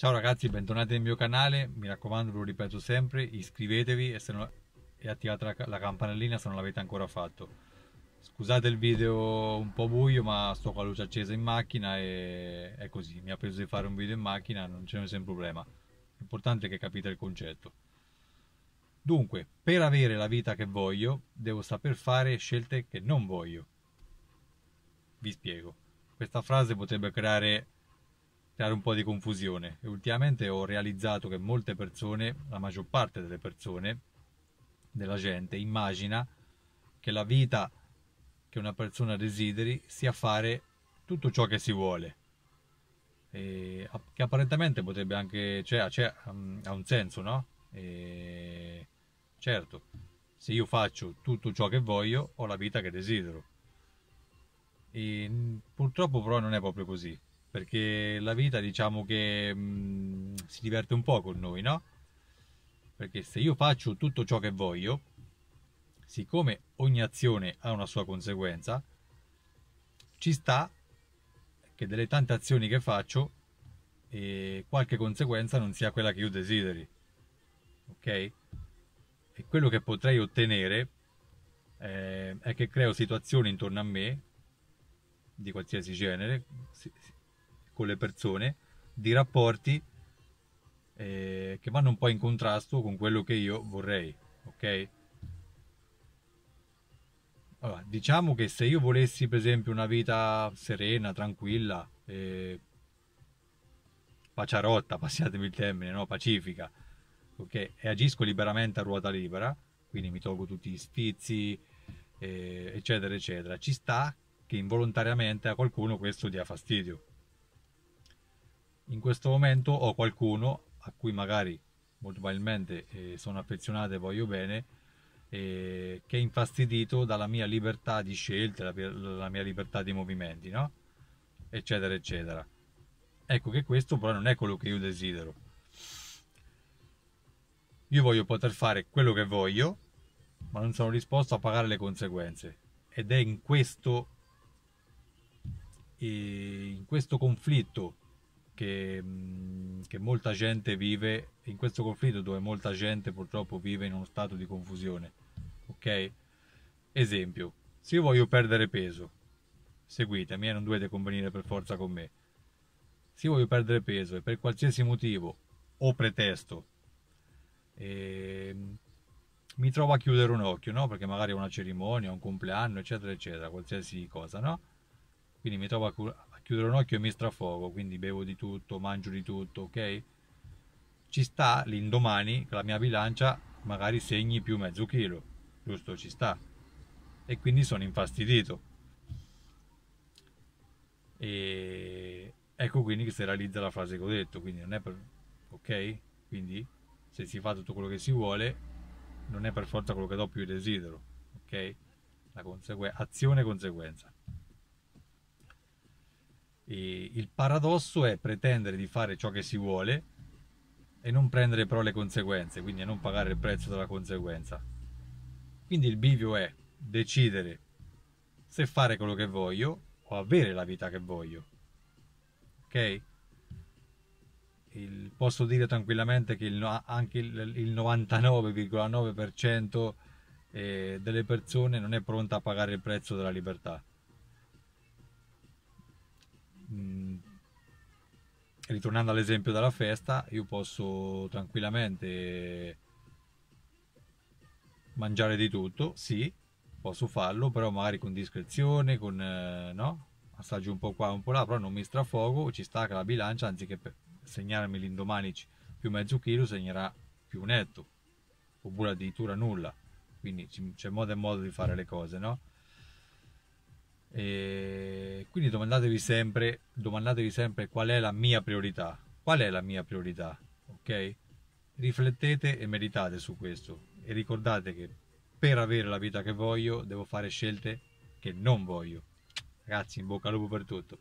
Ciao ragazzi, bentornati nel mio canale, mi raccomando, lo ripeto sempre, iscrivetevi e, non, e attivate la, la campanellina se non l'avete ancora fatto. Scusate il video un po' buio, ma sto con la luce accesa in macchina e è così, mi ha preso di fare un video in macchina, non c'è nessun problema. L'importante è che capite il concetto. Dunque, per avere la vita che voglio, devo saper fare scelte che non voglio. Vi spiego. Questa frase potrebbe creare creare un po' di confusione e ultimamente ho realizzato che molte persone, la maggior parte delle persone, della gente, immagina che la vita che una persona desideri sia fare tutto ciò che si vuole, e, che apparentemente potrebbe anche, cioè, cioè, ha un senso, no? E, certo, se io faccio tutto ciò che voglio, ho la vita che desidero. E, purtroppo però non è proprio così perché la vita diciamo che mh, mm, si diverte un po' con noi, no? Perché se io faccio tutto ciò che voglio, siccome ogni azione ha una sua conseguenza, ci sta che delle tante azioni che faccio eh, qualche conseguenza non sia quella che io desideri, ok? E quello che potrei ottenere eh, è che creo situazioni intorno a me di qualsiasi genere, con le persone, di rapporti eh, che vanno un po' in contrasto con quello che io vorrei, ok? Allora, diciamo che se io volessi per esempio una vita serena, tranquilla, eh, paciarotta, passatemi il termine, no? pacifica, ok? e agisco liberamente a ruota libera, quindi mi tolgo tutti gli sfizi, eh, eccetera, eccetera, ci sta che involontariamente a qualcuno questo dia fastidio in questo momento ho qualcuno a cui magari molto probabilmente eh, sono affezionato e voglio bene, eh, che è infastidito dalla mia libertà di scelta, la, la mia libertà di movimenti, no? eccetera, eccetera. Ecco che questo però non è quello che io desidero. Io voglio poter fare quello che voglio, ma non sono disposto a pagare le conseguenze. Ed è in questo, eh, in questo conflitto che, mm, che molta gente vive in questo conflitto dove molta gente purtroppo vive in uno stato di confusione. Ok? Esempio, se io voglio perdere peso, seguitemi e eh, non dovete convenire per forza con me. Se io voglio perdere peso e per qualsiasi motivo o pretesto eh, mi trovo a chiudere un occhio, no? Perché magari è una cerimonia, un compleanno, eccetera, eccetera, qualsiasi cosa, no? Quindi mi trovo a, chiudere un occhio e mi strafogo, quindi bevo di tutto, mangio di tutto, ok? Ci sta l'indomani che la mia bilancia magari segni più mezzo chilo, giusto? Ci sta. E quindi sono infastidito. E ecco quindi che si realizza la frase che ho detto, quindi non è per... ok? Quindi se si fa tutto quello che si vuole, non è per forza quello che dopo io desidero, ok? La consegue- azione e conseguenza. E il paradosso è pretendere di fare ciò che si vuole e non prendere però le conseguenze, quindi non pagare il prezzo della conseguenza. Quindi il bivio è decidere se fare quello che voglio o avere la vita che voglio. Ok? Il, posso dire tranquillamente che il, anche il 99,9% eh, delle persone non è pronta a pagare il prezzo della libertà. Mm. ritornando all'esempio della festa, io posso tranquillamente mangiare di tutto, sì, posso farlo, però magari con discrezione, con eh, no? assaggio un po' qua, un po' là, però non mi strafogo, ci stacca la bilancia, anziché segnarmi l'indomani più mezzo chilo, segnerà più netto, oppure addirittura nulla. Quindi c'è modo e modo di fare le cose, no? E quindi domandatevi sempre, domandatevi sempre qual è la mia priorità. Qual è la mia priorità? Ok? Riflettete e meditate su questo e ricordate che per avere la vita che voglio devo fare scelte che non voglio. Ragazzi, in bocca al lupo per tutto.